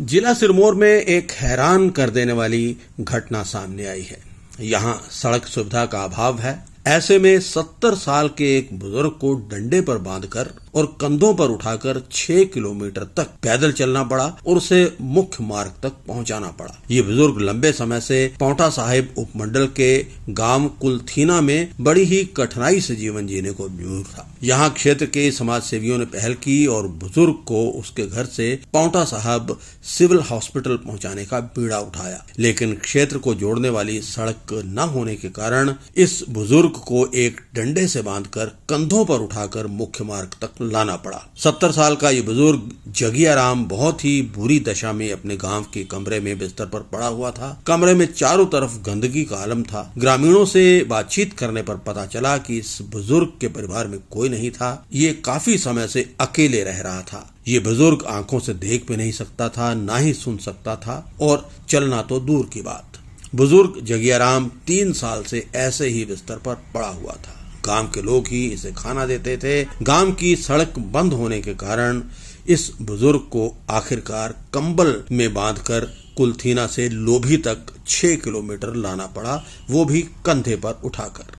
जिला सिरमौर में एक हैरान कर देने वाली घटना सामने आई है यहां सड़क सुविधा का अभाव है ऐसे में सत्तर साल के एक बुजुर्ग को डंडे पर बांधकर और कंधों पर उठाकर छह किलोमीटर तक पैदल चलना पड़ा और उसे मुख्य मार्ग तक पहुंचाना पड़ा ये बुजुर्ग लंबे समय से पौटा साहिब उपमंडल के गांव कुलथीना में बड़ी ही कठिनाई से जीवन जीने को मजबूर था यहाँ क्षेत्र के समाज सेवियों ने पहल की और बुजुर्ग को उसके घर से पौटा साहब सिविल हॉस्पिटल पहुंचाने का बीड़ा उठाया लेकिन क्षेत्र को जोड़ने वाली सड़क न होने के कारण इस बुजुर्ग को एक डंडे से बांधकर कंधों पर उठाकर मुख्य मार्ग तक लाना पड़ा सत्तर साल का ये बुजुर्ग जगिया राम बहुत ही बुरी दशा में अपने गांव के कमरे में बिस्तर पर पड़ा हुआ था कमरे में चारों तरफ गंदगी का आलम था ग्रामीणों से बातचीत करने पर पता चला कि इस बुजुर्ग के परिवार में कोई नहीं था ये काफी समय से अकेले रह रहा था ये बुजुर्ग आंखों से देख भी नहीं सकता था ना ही सुन सकता था और चलना तो दूर की बात बुजुर्ग जगियाराम तीन साल से ऐसे ही बिस्तर पर पड़ा हुआ था गांव के लोग ही इसे खाना देते थे गांव की सड़क बंद होने के कारण इस बुजुर्ग को आखिरकार कंबल में बांधकर कुलथीना से लोभी तक छह किलोमीटर लाना पड़ा वो भी कंधे पर उठाकर